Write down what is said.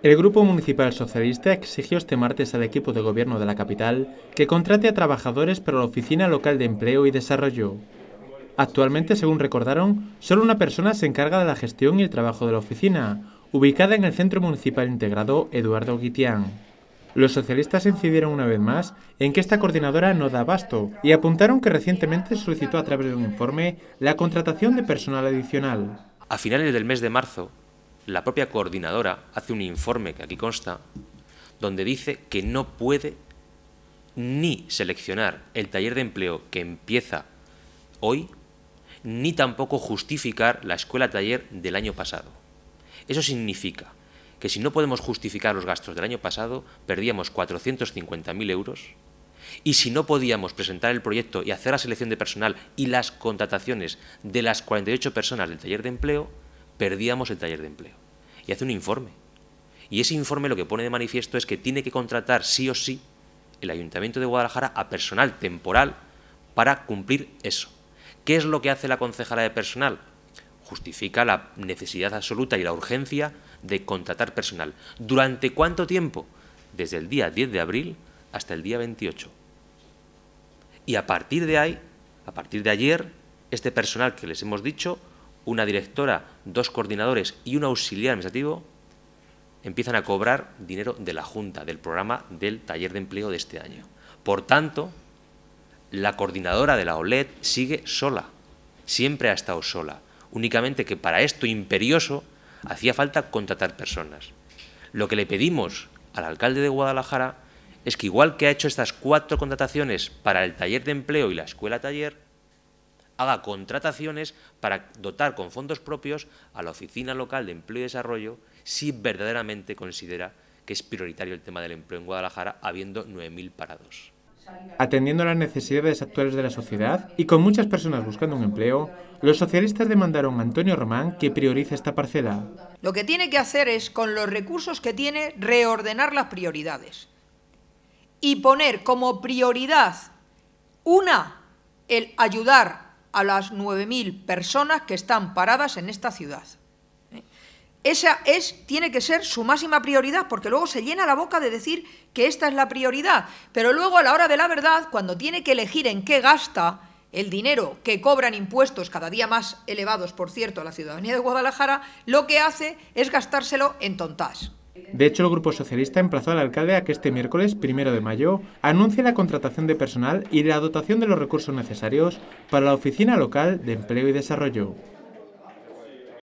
El Grupo Municipal Socialista exigió este martes al equipo de gobierno de la capital que contrate a trabajadores para la Oficina Local de Empleo y Desarrollo. Actualmente, según recordaron, solo una persona se encarga de la gestión y el trabajo de la oficina, ubicada en el Centro Municipal Integrado Eduardo Guitián. Los socialistas incidieron una vez más en que esta coordinadora no da abasto y apuntaron que recientemente solicitó a través de un informe la contratación de personal adicional. A finales del mes de marzo, la propia coordinadora hace un informe que aquí consta, donde dice que no puede ni seleccionar el taller de empleo que empieza hoy, ni tampoco justificar la escuela taller del año pasado. Eso significa que si no podemos justificar los gastos del año pasado, perdíamos 450.000 euros. Y si no podíamos presentar el proyecto y hacer la selección de personal y las contrataciones de las 48 personas del taller de empleo, perdíamos el taller de empleo y hace un informe. Y ese informe lo que pone de manifiesto es que tiene que contratar sí o sí el Ayuntamiento de Guadalajara a personal temporal para cumplir eso. ¿Qué es lo que hace la concejala de personal? Justifica la necesidad absoluta y la urgencia de contratar personal. ¿Durante cuánto tiempo? Desde el día 10 de abril hasta el día 28. Y a partir de ahí, a partir de ayer, este personal que les hemos dicho una directora, dos coordinadores y un auxiliar administrativo, empiezan a cobrar dinero de la Junta, del programa del taller de empleo de este año. Por tanto, la coordinadora de la OLED sigue sola, siempre ha estado sola, únicamente que para esto imperioso hacía falta contratar personas. Lo que le pedimos al alcalde de Guadalajara es que igual que ha hecho estas cuatro contrataciones para el taller de empleo y la escuela taller, haga contrataciones para dotar con fondos propios a la Oficina Local de Empleo y Desarrollo si verdaderamente considera que es prioritario el tema del empleo en Guadalajara, habiendo 9.000 parados. Atendiendo a las necesidades actuales de la sociedad y con muchas personas buscando un empleo, los socialistas demandaron a Antonio Román que priorice esta parcela. Lo que tiene que hacer es, con los recursos que tiene, reordenar las prioridades y poner como prioridad una, el ayudar a las 9.000 personas que están paradas en esta ciudad. Esa es, tiene que ser su máxima prioridad, porque luego se llena la boca de decir que esta es la prioridad, pero luego a la hora de la verdad, cuando tiene que elegir en qué gasta el dinero que cobran impuestos cada día más elevados, por cierto, a la ciudadanía de Guadalajara, lo que hace es gastárselo en tontas. De hecho, el Grupo Socialista emplazó al alcalde a que este miércoles, primero de mayo, anuncie la contratación de personal y la dotación de los recursos necesarios para la Oficina Local de Empleo y Desarrollo.